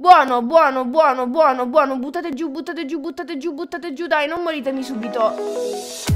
Buono, buono, buono, buono, buono. Buttate giù, buttate giù, buttate giù, buttate giù. Dai, non moritemi subito.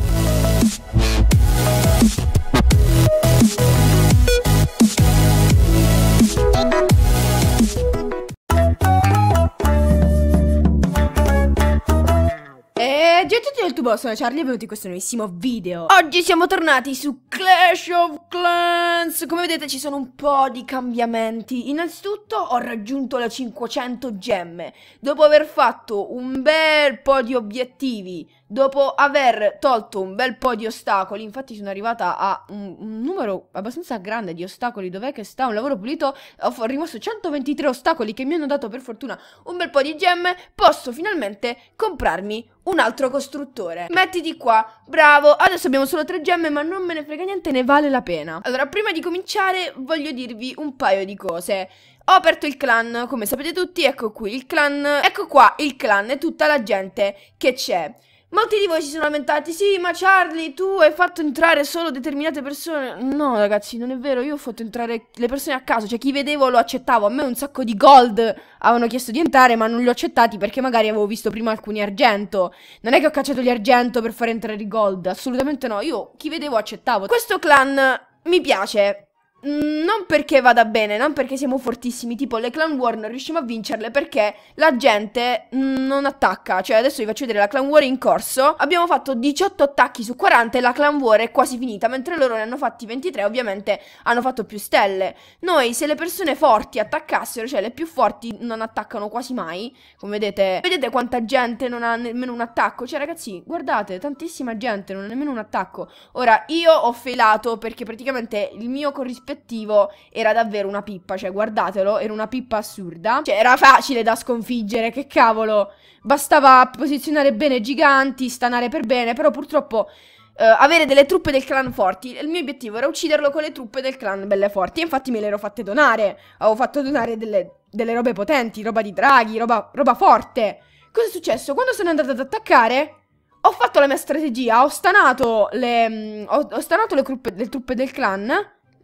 tutti del tuo boss, sono Charlie e benvenuti in questo nuovissimo video Oggi siamo tornati su Clash of Clans Come vedete ci sono un po' di cambiamenti Innanzitutto ho raggiunto le 500 gemme Dopo aver fatto un bel po' di obiettivi Dopo aver tolto un bel po' di ostacoli Infatti sono arrivata a un, un numero abbastanza grande di ostacoli Dov'è che sta un lavoro pulito? Ho rimosso 123 ostacoli che mi hanno dato per fortuna un bel po' di gemme Posso finalmente comprarmi un altro costruttore. Mettiti qua. Bravo. Adesso abbiamo solo tre gemme, ma non me ne frega niente, ne vale la pena. Allora, prima di cominciare, voglio dirvi un paio di cose. Ho aperto il clan, come sapete tutti, ecco qui il clan. Ecco qua il clan e tutta la gente che c'è. Molti di voi si sono lamentati, sì, ma Charlie, tu hai fatto entrare solo determinate persone. No, ragazzi, non è vero, io ho fatto entrare le persone a caso, cioè chi vedevo lo accettavo. A me un sacco di gold avevano chiesto di entrare, ma non li ho accettati perché magari avevo visto prima alcuni argento. Non è che ho cacciato gli argento per far entrare i gold, assolutamente no. Io chi vedevo accettavo. Questo clan mi piace. Mm, non perché vada bene, non perché siamo fortissimi, tipo le Clan War non riusciamo a vincerle perché la gente non attacca, cioè adesso vi faccio vedere la Clan War in corso, abbiamo fatto 18 attacchi su 40 e la Clan War è quasi finita, mentre loro ne hanno fatti 23, ovviamente hanno fatto più stelle. Noi se le persone forti attaccassero, cioè le più forti non attaccano quasi mai, come vedete, vedete quanta gente non ha nemmeno un attacco, cioè ragazzi guardate, tantissima gente non ha nemmeno un attacco. Ora io ho failato perché praticamente il mio corrispettivo effettivo era davvero una pippa, cioè guardatelo, era una pippa assurda. Cioè era facile da sconfiggere, che cavolo, bastava posizionare bene giganti, stanare per bene, però purtroppo... Uh, avere delle truppe del clan forti. Il mio obiettivo era ucciderlo con le truppe del clan belle forti. E infatti me le ero fatte donare. Avevo fatto donare delle, delle robe potenti, roba di draghi, roba, roba forte. Cosa è successo? Quando sono andata ad attaccare, ho fatto la mia strategia. Ho stanato le, mh, mm, ho, ho stanato le, truppe, le truppe del clan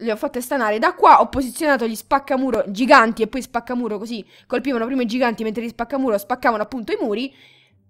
le ho fatte stanare da qua, ho posizionato gli spaccamuro giganti e poi spaccamuro così, colpivano prima i giganti mentre gli spaccamuro spaccavano appunto i muri.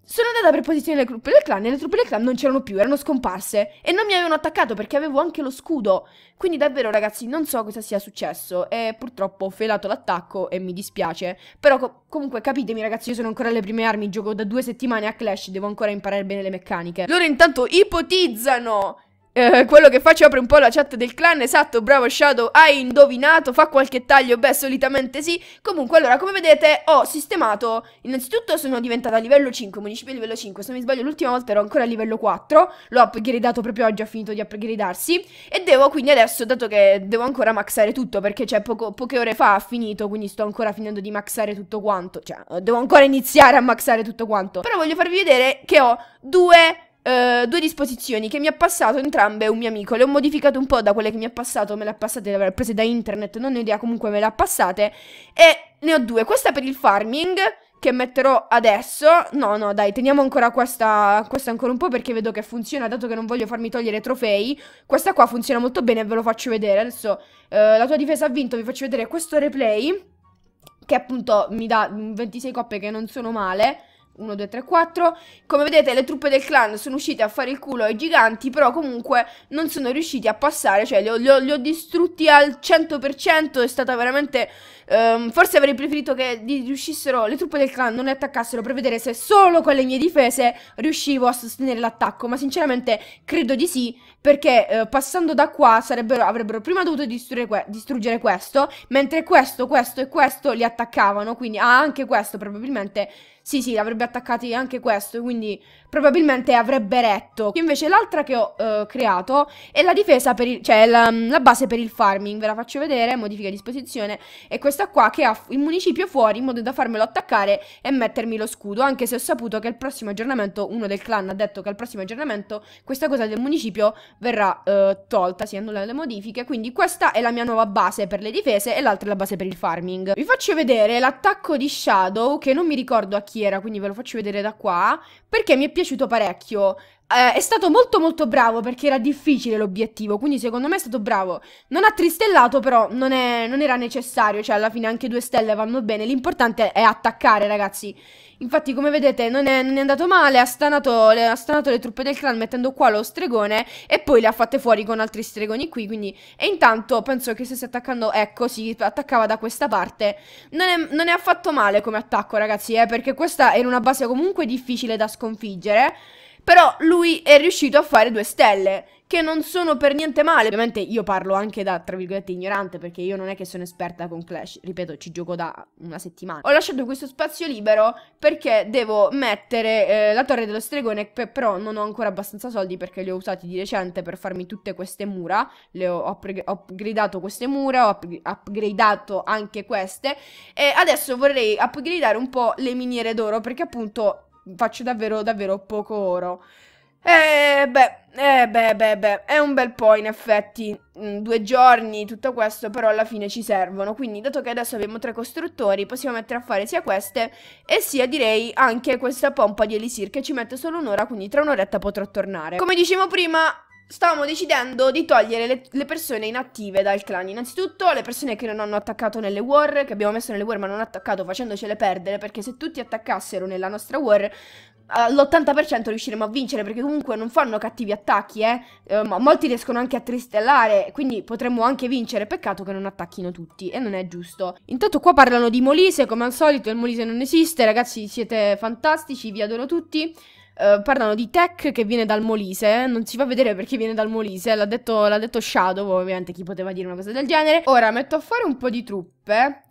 Sono andata per posizionare le truppe del clan e le truppe del clan non c'erano più, erano scomparse e non mi avevano attaccato perché avevo anche lo scudo. Quindi davvero ragazzi non so cosa sia successo e purtroppo ho felato l'attacco e mi dispiace. Però co comunque capitemi ragazzi io sono ancora alle prime armi, gioco da due settimane a Clash, devo ancora imparare bene le meccaniche. Loro intanto ipotizzano eh, quello che faccio apre un po' la chat del clan, esatto, bravo Shadow, hai indovinato, fa qualche taglio, beh solitamente sì Comunque allora come vedete ho sistemato, innanzitutto sono diventata a livello 5, municipio livello 5 Se non mi sbaglio l'ultima volta ero ancora a livello 4, l'ho upgradato proprio oggi, ha finito di upgradarsi E devo quindi adesso, dato che devo ancora maxare tutto perché cioè poche ore fa ha finito Quindi sto ancora finendo di maxare tutto quanto, cioè devo ancora iniziare a maxare tutto quanto Però voglio farvi vedere che ho due eh, due disposizioni che mi ha passato entrambe un mio amico. Le ho modificate un po' da quelle che mi ha passato, me le ha passate, le avrei prese da internet, non ho idea, comunque me le ha passate. E ne ho due. Questa per il farming, che metterò adesso. No, no, dai, teniamo ancora questa, questa ancora un po' perché vedo che funziona, dato che non voglio farmi togliere trofei. Questa qua funziona molto bene ve lo faccio vedere. Adesso uh, la tua difesa ha vinto, vi faccio vedere questo replay, che appunto mi dà 26 mm, coppe che non sono male. 1, 2, 3, 4. Come vedete le truppe del clan sono uscite a fare il culo ai giganti, però comunque non sono riusciti a passare, cioè li ho, li ho, li ho distrutti al 100%, è stata veramente... Um, forse avrei preferito che riuscissero le truppe del clan non le attaccassero per vedere se solo con le mie difese riuscivo a sostenere l'attacco, ma sinceramente credo di sì, perché uh, passando da qua sarebbero, avrebbero prima dovuto que distruggere questo, mentre questo, questo e questo li attaccavano, quindi ah, anche questo probabilmente sì, sì, avrebbe attaccati anche questo, quindi probabilmente avrebbe retto. Invece l'altra che ho eh, creato è la difesa per il, cioè la, la, base per il farming, ve la faccio vedere, modifica disposizione, è questa qua che ha il municipio fuori in modo da farmelo attaccare e mettermi lo scudo, anche se ho saputo che il prossimo aggiornamento, uno del clan ha detto che al prossimo aggiornamento questa cosa del municipio verrà eh, tolta, si annullano le modifiche, quindi questa è la mia nuova base per le difese e l'altra è la base per il farming. Vi faccio vedere l'attacco di Shadow che non mi ricordo a chi tastiera, quindi ve lo faccio vedere da qua, perché mi è piaciuto parecchio. Eh, è stato molto molto bravo perché era difficile l'obiettivo, quindi secondo me è stato bravo. Non ha tristellato però, non, è, non era necessario, cioè alla fine anche due stelle vanno bene, l'importante è attaccare ragazzi. Infatti come vedete non è, non è andato male ha stanato, le, ha stanato, le truppe del clan mettendo qua lo stregone E poi le ha fatte fuori con altri stregoni qui quindi E intanto penso che stesse attaccando Ecco si attaccava da questa parte Non è, non è affatto male come attacco ragazzi eh, Perché questa era una base comunque difficile da sconfiggere però lui è riuscito a fare due stelle, che non sono per niente male. Ovviamente io parlo anche da, tra virgolette, ignorante, perché io non è che sono esperta con Clash, ripeto, ci gioco da una settimana. Ho lasciato questo spazio libero perché devo mettere eh, la torre dello stregone, però non ho ancora abbastanza soldi perché li ho usati di recente per farmi tutte queste mura. Le ho, up upgradato queste mura, ho up upgradato anche queste. E adesso vorrei upgradare un po' le miniere d'oro, perché appunto faccio davvero, davvero poco oro. Eh beh, eh beh, beh, beh, è un bel po' in effetti, mm, due giorni, tutto questo, però alla fine ci servono, quindi dato che adesso abbiamo tre costruttori, possiamo mettere a fare sia queste e sia direi anche questa pompa di elisir che ci mette solo un'ora, quindi tra un'oretta potrò tornare. Come dicevo prima, stavamo decidendo di togliere le, le, persone inattive dal clan. Innanzitutto le persone che non hanno attaccato nelle war, che abbiamo messo nelle war ma non hanno attaccato facendocele perdere, perché se tutti attaccassero nella nostra war all'80% riusciremo a vincere, perché comunque non fanno cattivi attacchi, eh? eh ma molti riescono anche a tristellare, quindi potremmo anche vincere. Peccato che non attacchino tutti, e non è giusto. Intanto qua parlano di Molise, come al solito il Molise non esiste, ragazzi siete fantastici, vi adoro tutti. Uh, parlano di Tech che viene dal Molise, eh, non si fa vedere perché viene dal Molise, l'ha detto, detto, Shadow, ovviamente chi poteva dire una cosa del genere. Ora metto a fare un po' di truppe,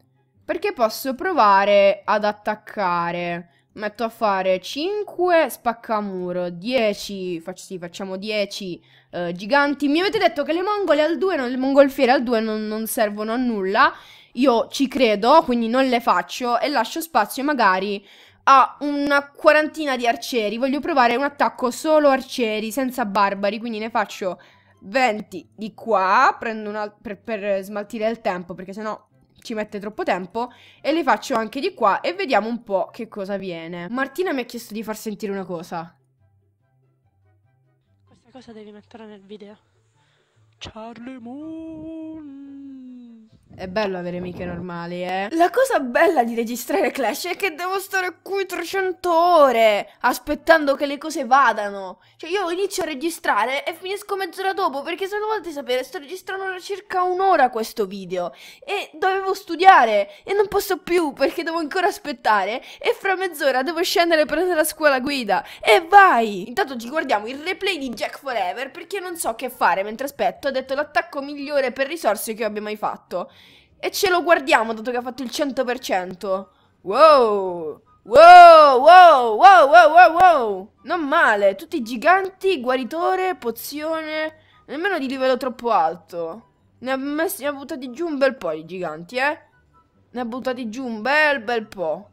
perché posso provare ad attaccare. Metto a fare 5 spaccamuro, 10, fac sì, facciamo 10 uh, eh, giganti. Mi avete detto che le mongole al 2, le mongolfiere al 2 non, non servono a nulla. Io ci credo, quindi non le faccio e lascio spazio magari ha una quarantina di arcieri. Voglio provare un attacco solo arcieri, senza barbari, quindi ne faccio 20 di qua, prendo un per, per smaltire il tempo, perché sennò ci mette troppo tempo e le faccio anche di qua e vediamo un po' che cosa viene. Martina mi ha chiesto di far sentire una cosa. Questa cosa devi mettere nel video. Charlie Moon. È bello avere amiche normali, eh. La cosa bella di registrare Clash è che devo stare qui 300 ore aspettando che le cose vadano. Cioè, io inizio a registrare e finisco mezz'ora dopo perché se lo volete sapere sto registrando da circa un'ora questo video e dovevo studiare e non posso più perché devo ancora aspettare e fra mezz'ora devo scendere per andare a scuola guida. E vai! Intanto ci guardiamo il replay di Jack Forever perché non so che fare mentre aspetto. Ha detto l'attacco migliore per risorse che io abbia mai fatto. E ce lo guardiamo dato che ha fatto il 100%. Wow! Wow, wow, wow, wow, wow, wow! Non male, tutti giganti, guaritore, pozione, nemmeno di livello troppo alto. Ne ha, messi, ne ha buttati giù un bel po' di giganti, eh? Ne ha buttati giù un bel bel po'.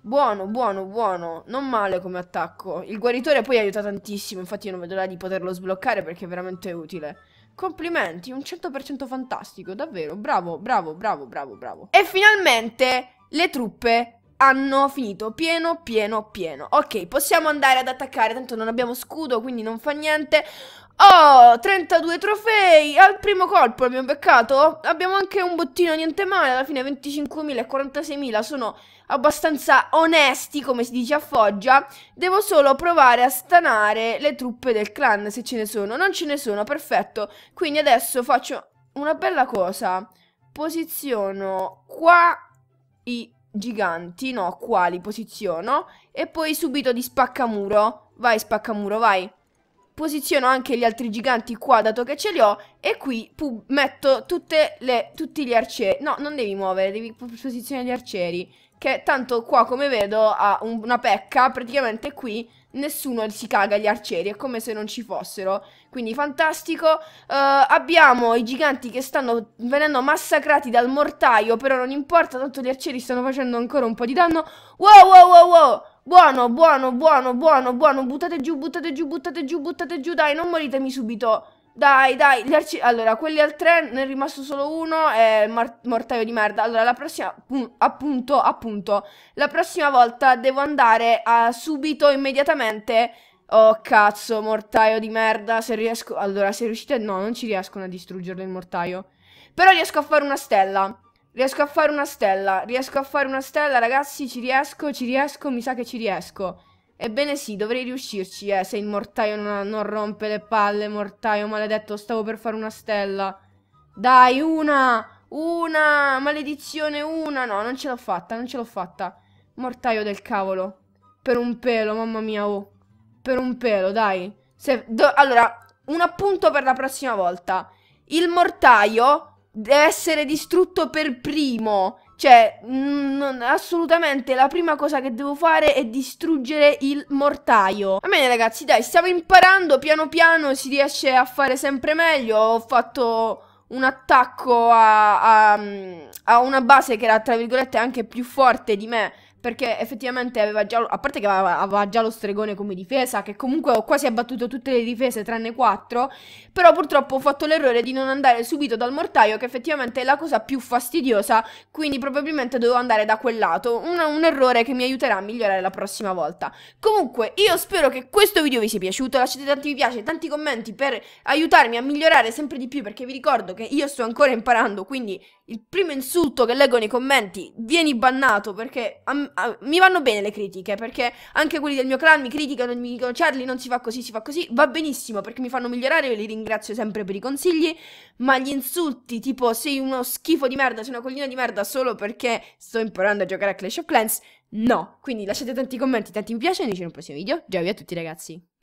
Buono, buono, buono. Non male come attacco. Il guaritore poi aiuta tantissimo, infatti io non vedo l'ora di poterlo sbloccare perché è veramente utile. Complimenti, un 100% fantastico, davvero. Bravo, bravo, bravo, bravo, bravo. E finalmente le truppe hanno finito pieno, pieno, pieno. Ok, possiamo andare ad attaccare, tanto non abbiamo scudo, quindi non fa niente. Oh, 32 trofei! Al primo colpo abbiamo beccato? Abbiamo anche un bottino niente male, alla fine 25.000 e 46.000 sono abbastanza onesti, come si dice a Foggia. Devo solo provare a stanare le truppe del clan, se ce ne sono. Non ce ne sono, perfetto. Quindi adesso faccio una bella cosa. Posiziono qua i giganti, no, qua li posiziono. E poi subito di spaccamuro. Vai, spaccamuro, vai posiziono anche gli altri giganti qua dato che ce li ho e qui metto le, tutti gli arcieri, no non devi muovere, devi posizionare gli arcieri che tanto qua come vedo ha un, una pecca, praticamente qui nessuno si caga gli arcieri, è come se non ci fossero. Quindi fantastico. Uh, abbiamo i giganti che stanno venendo massacrati dal mortaio, però non importa, tanto gli arcieri stanno facendo ancora un po' di danno. Wow, wow, wow, wow! Buono, buono, buono, buono, buono. Buttate giù, buttate giù, buttate giù, buttate giù. Dai, non moritemi subito. Dai, dai. Gli arci... Allora, quelli al 3 ne è rimasto solo uno. È mortaio di merda. Allora, la prossima... Appunto, appunto. La prossima volta devo andare a subito, immediatamente... Oh cazzo, mortaio di merda, se riesco... Allora, se riuscite... No, non ci riescono a distruggerlo il mortaio. Però riesco a fare una stella. Riesco a fare una stella, riesco a fare una stella, ragazzi, ci riesco, ci riesco, mi sa che ci riesco. Ebbene sì, dovrei riuscirci, eh, se il mortaio non, non rompe le palle, mortaio maledetto, stavo per fare una stella. Dai, una, una, maledizione, una, no, non ce l'ho fatta, non ce l'ho fatta. Mortaio del cavolo, per un pelo, mamma mia, oh, per un pelo, dai. Se, do, allora, un appunto per la prossima volta. Il mortaio deve essere distrutto per primo. Cioè, mm, assolutamente la prima cosa che devo fare è distruggere il mortaio. Va bene ragazzi, dai, stiamo imparando, piano piano si riesce a fare sempre meglio. Ho fatto un attacco a, a, mm, a una base che era, tra virgolette, anche più forte di me perché effettivamente aveva già. A parte che aveva, aveva, già lo stregone come difesa, che comunque ho quasi abbattuto tutte le difese tranne 4. Però purtroppo ho fatto l'errore di non andare subito dal mortaio, che effettivamente è la cosa più fastidiosa. Quindi probabilmente dovevo andare da quel lato. Un, un errore che mi aiuterà a migliorare la prossima volta. Comunque, io spero che questo video vi sia piaciuto. Lasciate tanti mi piace, tanti commenti per aiutarmi a migliorare sempre di più. Perché vi ricordo che io sto ancora imparando, quindi il primo insulto che leggo nei commenti, vieni bannato perché a, a, mi vanno bene le critiche, perché anche quelli del mio clan mi criticano e mi dicono Charlie non si fa così, si fa così, va benissimo perché mi fanno migliorare, io li ringrazio sempre per i consigli, ma gli insulti tipo sei uno schifo di merda, sei una collina di merda solo perché sto imparando a giocare a Clash of Clans, no. Quindi lasciate tanti commenti, tanti mi piace e noi ci vediamo nel prossimo video. Ciao a tutti ragazzi.